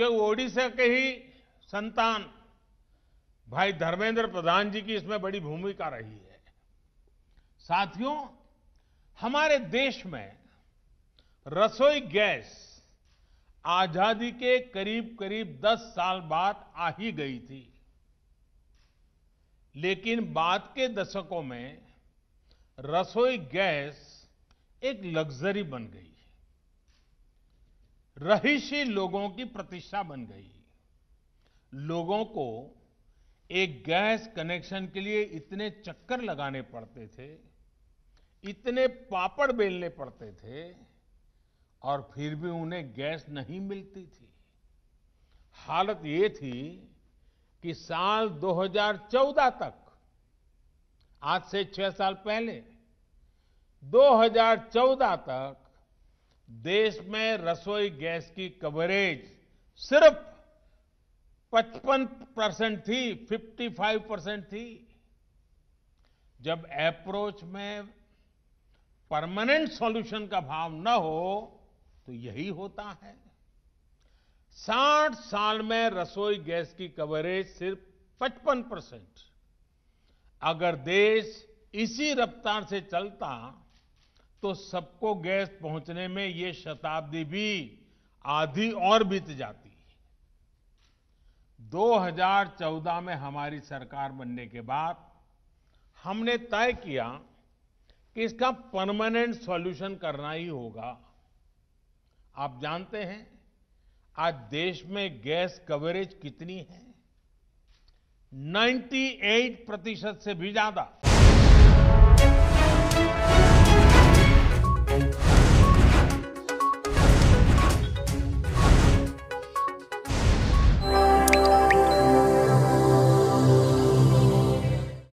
क्यों ओडिशा के ही संतान भाई धर्मेंद्र प्रधान जी की इसमें बड़ी भूमिका रही है साथियों हमारे देश में रसोई गैस आजादी के करीब करीब 10 साल बाद आ ही गई थी लेकिन बाद के दशकों में रसोई गैस एक लग्जरी बन गई रहीशी लोगों की प्रतिष्ठा बन गई लोगों को एक गैस कनेक्शन के लिए इतने चक्कर लगाने पड़ते थे इतने पापड़ बेलने पड़ते थे और फिर भी उन्हें गैस नहीं मिलती थी हालत ये थी कि साल 2014 तक आज से छह साल पहले 2014 तक देश में रसोई गैस की कवरेज सिर्फ 55 परसेंट थी 55 परसेंट थी जब अप्रोच में परमानेंट सॉल्यूशन का भाव न हो तो यही होता है 60 साल में रसोई गैस की कवरेज सिर्फ 55 परसेंट अगर देश इसी रफ्तार से चलता तो सबको गैस पहुंचने में ये शताब्दी भी आधी और बीत जाती 2014 में हमारी सरकार बनने के बाद हमने तय किया कि इसका परमानेंट सॉल्यूशन करना ही होगा आप जानते हैं आज देश में गैस कवरेज कितनी है 98 प्रतिशत से भी ज्यादा